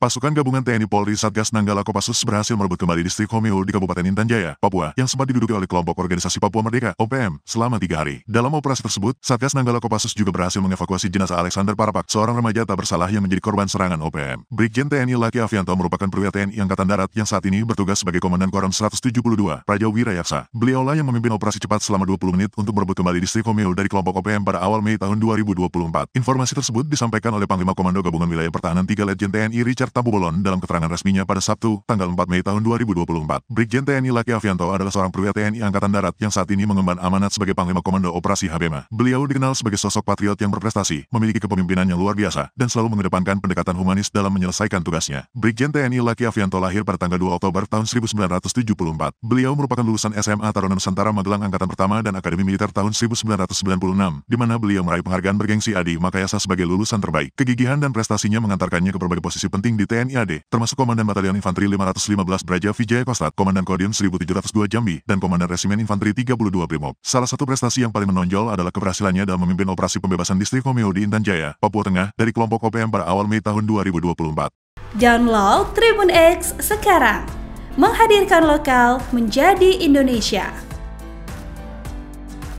Pasukan gabungan TNI Polri Satgas Nanggala Kopassus berhasil merebut kembali distrik Homeo di Kabupaten Intan Jaya, Papua, yang sempat diduduki oleh kelompok organisasi Papua Merdeka, OPM, selama tiga hari. Dalam operasi tersebut, Satgas Nanggala Kopassus juga berhasil mengevakuasi jenazah Alexander Parapak, seorang remaja tak bersalah yang menjadi korban serangan OPM. Brigjen TNI Laki Avianto merupakan perwira TNI Angkatan Darat yang saat ini bertugas sebagai Komandan Koram 172, Praja Wirayaksa. Beliaulah yang memimpin operasi cepat selama 20 menit untuk merebut kembali distrik Homeo dari kelompok OPM pada awal Mei tahun 2024. Informasi tersebut disampaikan oleh Panglima Komando Gabungan Wilayah Pertahanan 3 Letjen TNI Richard Tambu Bolon dalam keterangan resminya pada Sabtu, tanggal 4 Mei tahun 2024. Brigjen TNI Laki Avianto adalah seorang perwira TNI Angkatan Darat yang saat ini mengemban amanat sebagai Panglima Komando Operasi HBMA. Beliau dikenal sebagai sosok patriot yang berprestasi, memiliki kepemimpinan yang luar biasa, dan selalu mengedepankan pendekatan humanis dalam menyelesaikan tugasnya. Brigjen TNI Laki Avianto lahir pada tanggal 2 Oktober tahun 1974. Beliau merupakan lulusan SMA Taruna Nusantara Magelang Angkatan Pertama dan Akademi Militer tahun 1996, di mana beliau meraih penghargaan bergengsi Adi Makayasa sebagai lulusan terbaik. Kegigihan dan prestasinya mengantarkannya ke berbagai posisi penting di TNI AD, termasuk Komandan Batalion Infanteri 515 Braja Vijaya Kostat, Komandan Kodim 1702 Jambi, dan Komandan Resimen Infanteri 32 Brimob. Salah satu prestasi yang paling menonjol adalah keberhasilannya dalam memimpin operasi pembebasan distrik Komeo di Intan Jaya, Papua Tengah, dari kelompok OPM pada awal Mei tahun 2024. Download Tribun X sekarang, menghadirkan lokal menjadi Indonesia.